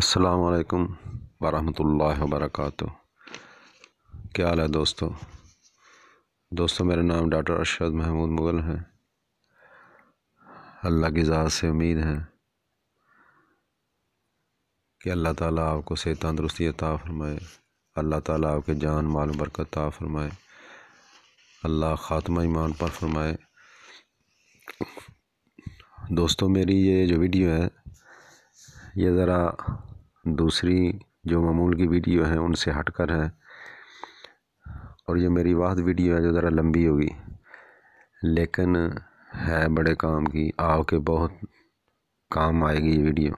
السلام علیکم ورحمۃ اللہ وبرکاتہ کیا حال ہے دوستو دوستو میرا نام ڈاکٹر ارشد محمود مغل ہیں اللہ کی ذات سے امید ہے کہ اللہ تعالیٰ آپ کو صحت تندرستی عطا فرمائے اللہ تعالیٰ آپ کے جان و برکت عطا فرمائے اللہ خاتمہ ایمان پر فرمائے دوستو میری یہ جو ویڈیو ہے یہ ذرا دوسری جو معمول کی ویڈیو ہیں ان سے ہٹ کر ہے اور یہ میری واحد ویڈیو ہے جو ذرا لمبی ہوگی لیکن ہے بڑے کام کی آو کے بہت کام آئے گی یہ ویڈیو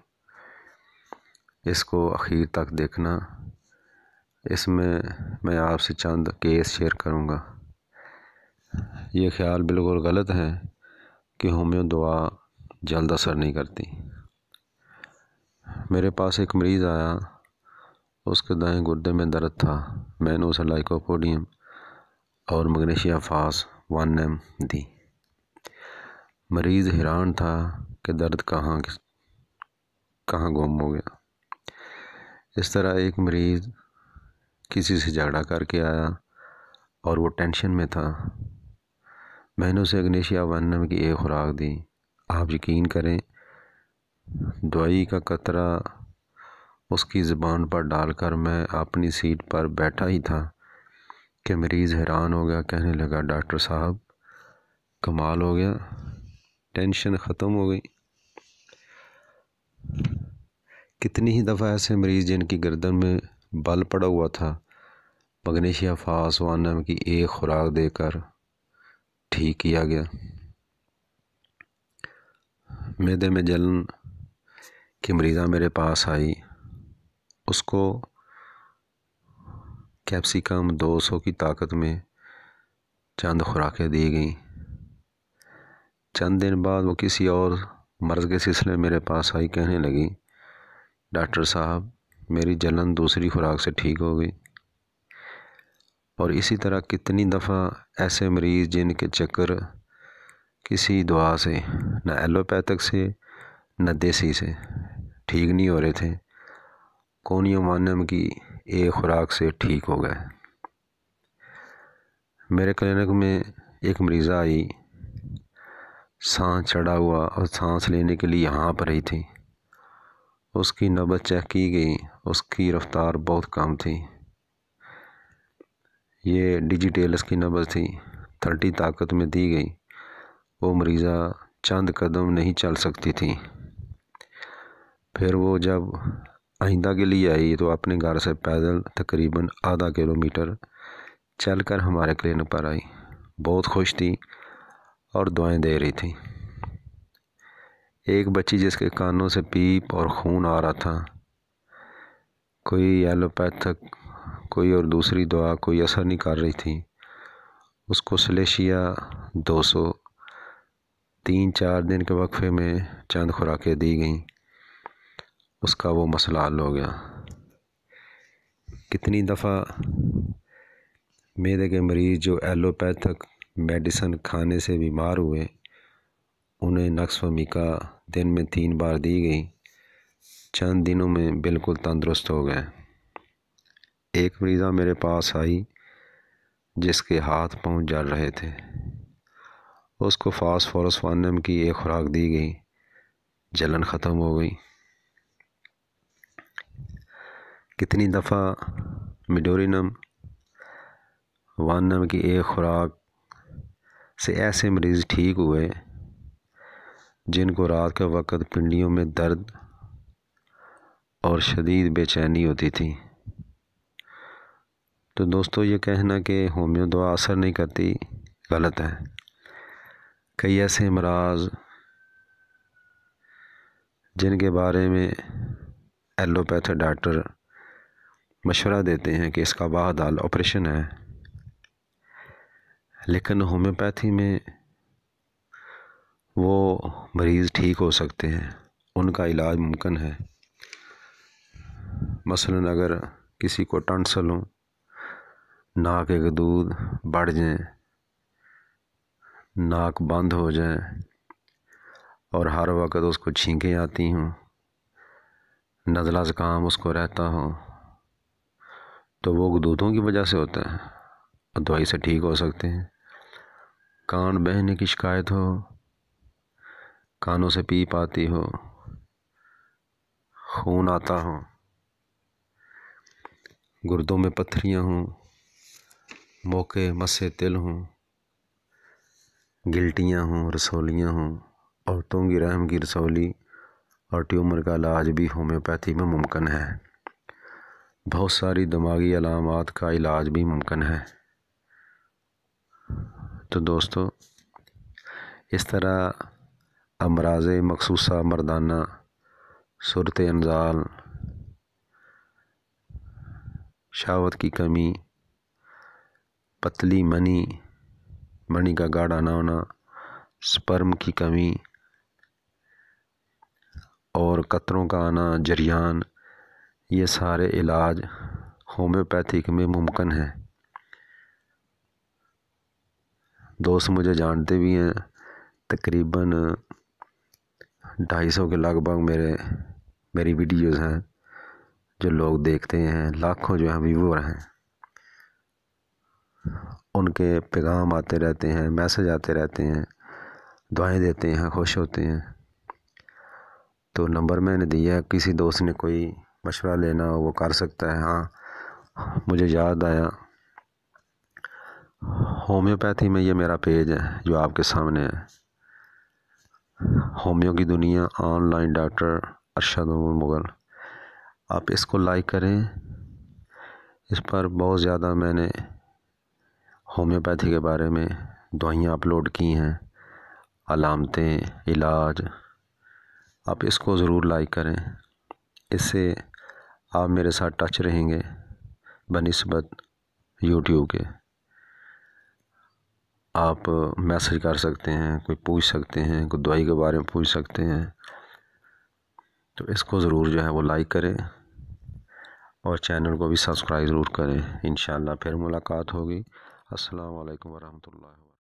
اس کو اخیر تک دیکھنا اس میں میں آپ سے چند کیس شیئر کروں گا یہ خیال بالکل غلط ہے کہ ہومیو دعا جلد اثر نہیں کرتی میرے پاس ایک مریض آیا اس کے دائیں گردے میں درد تھا میں نے اسے لائکوپوڈیم اور مگنیشیا فاس ون ایم دی مریض حیران تھا کہ درد کہاں کہاں گم ہو گیا اس طرح ایک مریض کسی سے جھگڑا کر کے آیا اور وہ ٹینشن میں تھا میں نے اسے اگنیشیا ون ایم کی ایک خوراک دی آپ یقین کریں دوائی کا قطرہ اس کی زبان پر ڈال کر میں اپنی سیٹ پر بیٹھا ہی تھا کہ مریض حیران ہو گیا کہنے لگا ڈاکٹر صاحب کمال ہو گیا ٹینشن ختم ہو گئی کتنی ہی دفعہ ایسے مریض جن کی گردن میں بل پڑا ہوا تھا مگنیشیا فاس وانم کی ایک خوراک دے کر ٹھیک کیا گیا میدے میں جلن کہ مریضہ میرے پاس آئی اس کو کیپسیکم دو سو کی طاقت میں چند خوراکیں دی گئیں چند دن بعد وہ کسی اور مرض کے سلسلے میرے پاس آئی کہنے لگی ڈاکٹر صاحب میری جلن دوسری خوراک سے ٹھیک ہو گئی اور اسی طرح کتنی دفعہ ایسے مریض جن کے چکر کسی دعا سے نہ ایلوپیتھک سے نہ دیسی سے ٹھیک نہیں ہو رہے تھے کون مانم کی ایک خوراک سے ٹھیک ہو گئے میرے کلینک میں ایک مریضہ آئی سانس چڑھا ہوا اور سانس لینے کے لیے یہاں پر رہی تھی اس کی نبت چیک کی گئی اس کی رفتار بہت کم تھی یہ ڈیجیٹیلس کی نبت تھی تھرٹی طاقت میں دی گئی وہ مریضہ چند قدم نہیں چل سکتی تھی پھر وہ جب آئندہ کے لیے آئی تو اپنے گھر سے پیدل تقریباً آدھا کلو میٹر چل کر ہمارے کلینک پر آئی بہت خوش تھی اور دعائیں دے رہی تھیں ایک بچی جس کے کانوں سے پیپ اور خون آ رہا تھا کوئی ایلوپیتھک کوئی اور دوسری دعا کوئی اثر نہیں کر رہی تھی اس کو سلیشیا دو سو تین چار دن کے وقفے میں چند خوراکیں دی گئیں اس کا وہ مسئلہ حل ہو گیا کتنی دفعہ میرے کے مریض جو ایلوپیتھک میڈیسن کھانے سے بیمار ہوئے انہیں نقص و میکا دن میں تین بار دی گئی چند دنوں میں بالکل تندرست ہو گئے ایک مریضہ میرے پاس آئی جس کے ہاتھ پہنچ جل رہے تھے اس کو فاس فورس وانم کی ایک خوراک دی گئی جلن ختم ہو گئی کتنی دفعہ میڈورینم وانم کی ایک خوراک سے ایسے مریض ٹھیک ہوئے جن کو رات کے وقت پنڈیوں میں درد اور شدید بے چینی ہوتی تھی تو دوستو یہ کہنا کہ ہومیو دعا اثر نہیں کرتی غلط ہے کئی ایسے امراض جن کے بارے میں ایلوپیتھ ڈاکٹر مشورہ دیتے ہیں کہ اس کا باہ آپریشن ہے لیکن ہومیوپیتھی میں وہ مریض ٹھیک ہو سکتے ہیں ان کا علاج ممکن ہے مثلا اگر کسی کو ٹنسل ہوں ناک ایک دودھ بڑھ جائیں ناک بند ہو جائیں اور ہر وقت اس کو چھینکیں آتی ہوں نزلہ زکام اس کو رہتا ہوں تو وہ دودھوں کی وجہ سے ہوتا ہے اور دوائی سے ٹھیک ہو سکتے ہیں کان بہنے کی شکایت ہو کانوں سے پیپ آتی ہو خون آتا ہو گردوں میں پتھریاں ہوں موقع مسے تل ہوں گلٹیاں ہوں رسولیاں ہوں عورتوں کی رحم کی رسولی اور ٹیومر کا علاج بھی ہومیوپیتھی میں ممکن ہے بہت ساری دماغی علامات کا علاج بھی ممکن ہے تو دوستو اس طرح امراض مخصوصہ مردانہ صورت انزال شاوت کی کمی پتلی منی منی کا گاڑھا نہ ہونا سپرم کی کمی اور قطروں کا آنا جریان یہ سارے علاج ہومیوپیتھک میں ممکن ہیں دوست مجھے جانتے بھی ہیں تقریباً ڈھائی سو کے لگ بھگ میرے میری ویڈیوز ہیں جو لوگ دیکھتے ہیں لاکھوں جو ہیں ہیں ان کے پیغام آتے رہتے ہیں میسج آتے رہتے ہیں دعائیں دیتے ہیں خوش ہوتے ہیں تو نمبر میں نے دیا کسی دوست نے کوئی مشورہ لینا ہو وہ کر سکتا ہے ہاں مجھے یاد آیا ہومیوپیتھی میں یہ میرا پیج ہے جو آپ کے سامنے ہے ہومیو کی دنیا online doctor Arshad Umar Mughal آپ اس کو لائک کریں اس پر بہت زیادہ میں نے ہومیوپیتھی کے بارے میں دوائیاں اپلوڈ کی ہیں علامتیں علاج آپ اس کو ضرور لائک کریں اس سے آپ میرے ساتھ ٹچ رہیں گے بہ نسبت یوٹیوب کے آپ میسج کر سکتے ہیں کوئی پوچھ سکتے ہیں کوئی دعائی کے بارے میں پوچھ سکتے ہیں تو اس کو ضرور جو ہے وہ لائک کریں اور چینل کو بھی سبسکرائب ضرور کریں انشاءاللہ پھر ملاقات ہوگی السلام علیکم ورحمۃ اللہ